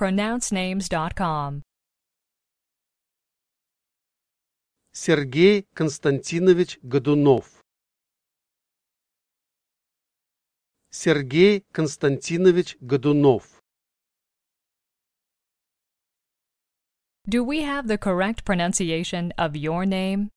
pronouncenames.com. Сергей Константинович Годунов. Сергей Константинович Годунов. Do we have the correct pronunciation of your name?